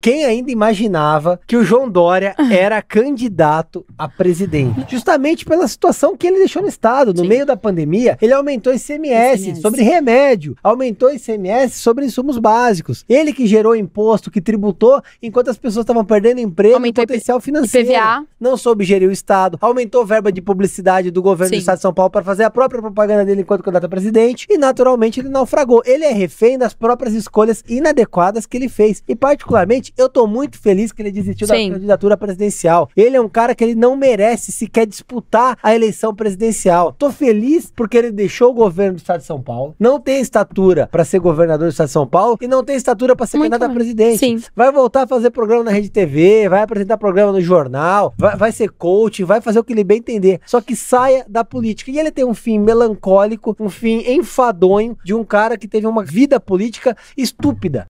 Quem ainda imaginava que o João Dória ah. era candidato a presidente? Uhum. Justamente pela situação que ele deixou no Estado. No Sim. meio da pandemia, ele aumentou ICMS, ICMS sobre remédio, aumentou ICMS sobre insumos básicos. Ele que gerou imposto, que tributou, enquanto as pessoas estavam perdendo emprego aumentou potencial financeiro. IPVA. Não soube gerir o Estado, aumentou verba de publicidade do governo Sim. do Estado de São Paulo para fazer a própria propaganda dele enquanto candidato a presidente. E, naturalmente, ele naufragou. Ele é refém das próprias escolhas inadequadas que ele fez. E, particularmente, Gente, eu tô muito feliz que ele desistiu Sim. da candidatura presidencial. Ele é um cara que ele não merece sequer disputar a eleição presidencial. Tô feliz porque ele deixou o governo do estado de São Paulo, não tem estatura para ser governador do estado de São Paulo e não tem estatura para ser candidato a presidente. Sim. Vai voltar a fazer programa na Rede TV, vai apresentar programa no jornal, vai, vai ser coach, vai fazer o que ele bem entender. Só que saia da política. E ele tem um fim melancólico, um fim enfadonho de um cara que teve uma vida política estúpida.